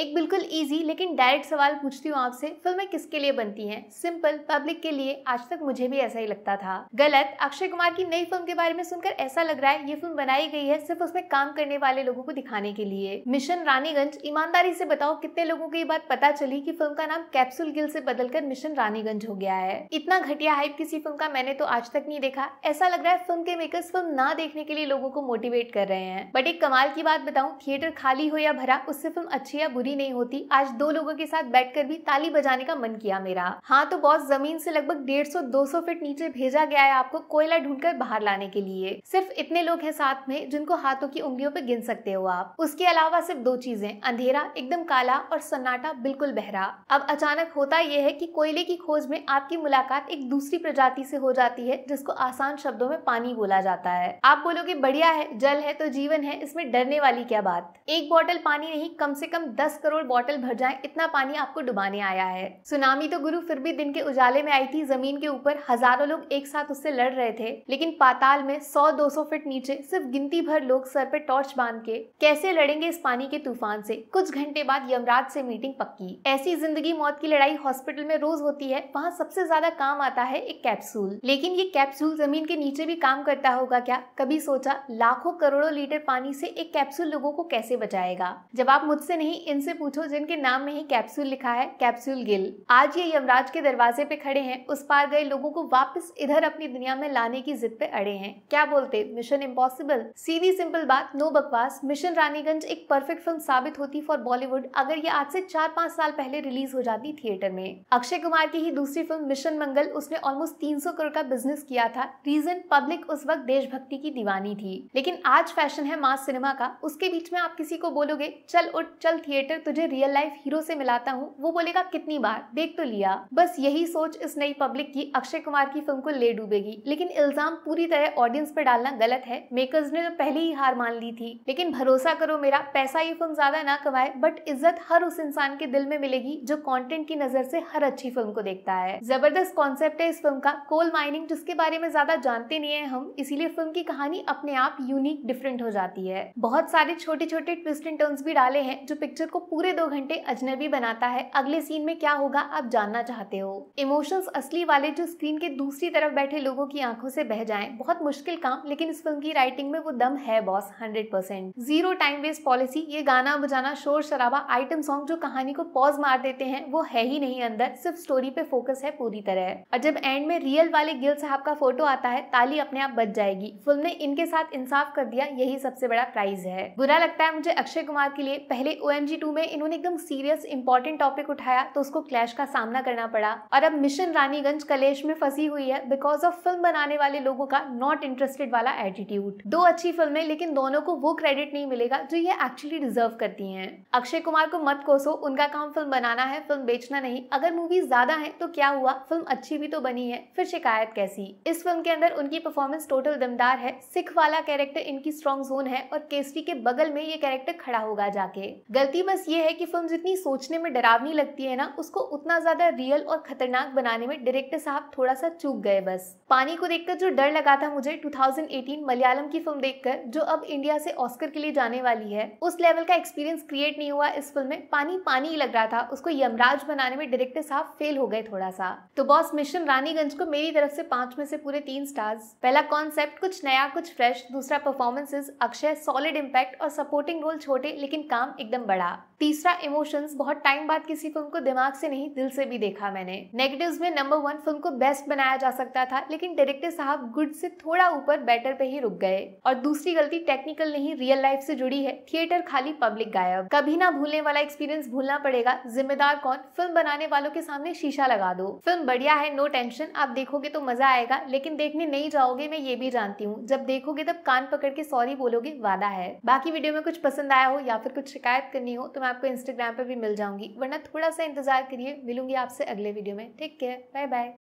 एक बिल्कुल इजी लेकिन डायरेक्ट सवाल पूछती हूँ आपसे फिल्में किसके लिए बनती हैं सिंपल पब्लिक के लिए आज तक मुझे भी ऐसा ही लगता था गलत अक्षय कुमार की नई फिल्म के बारे में सुनकर ऐसा लग रहा है ये फिल्म बनाई गई है सिर्फ उसमें काम करने वाले लोगों को दिखाने के लिए मिशन रानीगंज ईमानदारी से बताओ कितने लोगों को ये बात पता चली की फिल्म का नाम कैप्सूल गिल से बदलकर मिशन रानीगंज हो गया है इतना घटिया हाइप किसी फिल्म का मैंने तो आज तक नहीं देखा ऐसा लग रहा है फिल्म के मेकर्स फिल्म ना देखने के लिए लोगों को मोटिवेट कर रहे हैं बट एक कमाल की बात बताऊँ थिएटर खाली हो या भरा उससे फिल्म अच्छी या बुरी भी नहीं होती आज दो लोगों के साथ बैठकर भी ताली बजाने का मन किया मेरा हाँ तो बॉस जमीन से लगभग डेढ़ सौ दो सौ फीट नीचे भेजा गया है आपको कोयला ढूंढकर बाहर लाने के लिए सिर्फ इतने लोग हैं साथ में जिनको हाथों की उंगलियों पर गिन सकते हो आप उसके अलावा सिर्फ दो चीजें अंधेरा एकदम काला और सन्नाटा बिल्कुल बहरा अब अचानक होता यह है कि कोयले की खोज में आपकी मुलाकात एक दूसरी प्रजाति से हो जाती है जिसको आसान शब्दों में पानी बोला जाता है आप बोलोगे बढ़िया है जल है तो जीवन है इसमें डरने वाली क्या बात एक बॉटल पानी नहीं कम से कम दस करोड़ बॉटल भर जाए इतना पानी आपको डुबाने आया है सुनामी तो गुरु फिर भी दिन के उजाले में आई थी जमीन के ऊपर हजारों लोग एक साथ उससे लड़ रहे थे लेकिन पाताल में 100-200 फीट नीचे सिर्फ गिनती भर लोग सर पे टॉर्च बांध के कैसे लड़ेंगे इस पानी के तूफान से कुछ घंटे बाद यमराज से मीटिंग पक्की ऐसी जिंदगी मौत की लड़ाई हॉस्पिटल में रोज होती है वहाँ सबसे ज्यादा काम आता है एक कैप्सूल लेकिन ये कैप्सूल जमीन के नीचे भी काम करता होगा क्या कभी सोचा लाखों करोड़ों लीटर पानी से एक कैप्सूल लोगों को कैसे बचाएगा जब आप मुझसे नहीं इन इनसे पूछो जिनके नाम में ही कैप्सूल लिखा है कैप्सूल गिल आज ये यमराज के दरवाजे पे खड़े हैं उस पार गए लोगों को वापस इधर अपनी दुनिया में लाने की जिद पे अड़े हैं क्या बोलते मिशन इम्पॉसिबल सीधी सिंपल बात नो बकवास मिशन रानीगंज एक परफेक्ट फिल्म साबित होती फॉर बॉलीवुड अगर ये आज से चार पाँच साल पहले रिलीज हो जाती थिएटर में अक्षय कुमार की ही दूसरी फिल्म मिशन मंगल उसने ऑलमोस्ट तीन करोड़ का बिजनेस किया था रीजन पब्लिक उस वक्त देशभक्ति की दीवानी थी लेकिन आज फैशन है मास सिनेमा का उसके बीच में आप किसी को बोलोगे चल उठ चल थिएटर क्रिएटर तुझे रियल लाइफ हीरो से मिलाता हूँ वो बोलेगा कितनी बार देख तो लिया बस यही सोच इस नई पब्लिक की अक्षय कुमार की फिल्म को ले डूबेगी लेकिन इल्जाम पूरी तरह ऑडियंस पर डालना गलत है मेकर्स ने तो पहले ही हार मान ली थी लेकिन भरोसा करो मेरा पैसा ये फिल्म ज्यादा ना कमाए बट इज्जत हर उस इंसान के दिल में मिलेगी जो कॉन्टेंट की नजर से हर अच्छी फिल्म को देखता है जबरदस्त कॉन्सेप्ट है इस फिल्म का कोल माइनिंग जिसके बारे में ज्यादा जानते नहीं है हम इसीलिए फिल्म की कहानी अपने आप यूनिक डिफरेंट हो जाती है बहुत सारे छोटे छोटे ट्विस्ट एंड टर्न्स भी डाले हैं जो पिक्चर को पूरे दो घंटे अजनबी बनाता है अगले सीन में क्या होगा आप जानना चाहते हो इमोशंस असली वाले जो स्क्रीन के दूसरी तरफ बैठे लोगों की आंखों से बह जाए बहुत मुश्किल काम लेकिन इस फिल्म की राइटिंग में वो दम है boss hundred percent zero time waste policy ये गाना बजाना शोर शराबा आइटम सॉन्ग जो कहानी को पॉज मार देते हैं वो है ही नहीं अंदर सिर्फ स्टोरी पे फोकस है पूरी तरह और जब एंड में रियल वाले गिल साहब का फोटो आता है ताली अपने आप बच जाएगी फिल्म ने इनके साथ इंसाफ कर दिया यही सबसे बड़ा प्राइज है बुरा लगता है मुझे अक्षय कुमार के लिए पहले O M G two two में इन्होंने एकदम सीरियस इंपॉर्टेंट टॉपिक उठाया तो उसको क्लैश का सामना करना पड़ा और अब मिशन रानीगंज कलेश में फंसी हुई है बिकॉज ऑफ फिल्म बनाने वाले लोगों का नॉट इंटरेस्टेड वाला एटीट्यूड दो अच्छी फिल्में लेकिन दोनों को वो क्रेडिट नहीं मिलेगा जो ये एक्चुअली डिजर्व करती है अक्षय कुमार को मत कोसो उनका काम फिल्म बनाना है फिल्म बेचना नहीं अगर मूवी ज्यादा है तो क्या हुआ फिल्म अच्छी भी तो बनी है फिर शिकायत कैसी इस फिल्म के अंदर उनकी परफॉर्मेंस टोटल दमदार है सिख वाला कैरेक्टर इनकी स्ट्रॉन्ग जोन है और केसरी के बगल में ये कैरेक्टर खड़ा होगा जाके गलती में बस ये है कि फिल्म जितनी सोचने में डरावनी लगती है ना उसको उतना ज्यादा रियल और खतरनाक बनाने में डायरेक्टर साहब थोड़ा सा चूक गए बस पानी को देखकर जो डर लगा था मुझे 2018 मलयालम की फिल्म देखकर जो अब इंडिया से ऑस्कर के लिए जाने वाली है उस लेवल का एक्सपीरियंस क्रिएट नहीं हुआ इस फिल्म में पानी पानी लग रहा था उसको यमराज बनाने में डायरेक्टर साहब फेल हो गए थोड़ा सा तो बॉस मिशन रानीगंज को मेरी तरफ से पांच में से पूरे तीन स्टार्स पहला कॉन्सेप्ट कुछ नया कुछ फ्रेश दूसरा परफॉर्मेंसेज अक्षय सॉलिड इम्पैक्ट और सपोर्टिंग रोल छोटे लेकिन काम एकदम बड़ा तीसरा इमोशंस बहुत टाइम बाद किसी फिल्म को दिमाग से नहीं दिल से भी देखा मैंने नेगेटिव्स में नंबर वन फिल्म को बेस्ट बनाया जा सकता था लेकिन डायरेक्टर साहब गुड से थोड़ा ऊपर बेटर पे ही रुक गए और दूसरी गलती टेक्निकल नहीं रियल लाइफ से जुड़ी है थिएटर खाली पब्लिक गायब कभी ना भूलने वाला एक्सपीरियंस भूलना पड़ेगा जिम्मेदार कौन फिल्म बनाने वालों के सामने शीशा लगा दो फिल्म बढ़िया है नो टेंशन आप देखोगे तो मजा आएगा लेकिन देखने नहीं जाओगे मैं ये भी जानती हूँ जब देखोगे तब कान पकड़ के सॉरी बोलोगे वादा है बाकी वीडियो में कुछ पसंद आया हो या फिर कुछ शिकायत करनी हो तो मैं आपको इंस्टाग्राम पर भी मिल जाऊंगी वरना थोड़ा सा इंतज़ार करिए मिलूंगी आपसे अगले वीडियो में ठीक केयर बाय बाय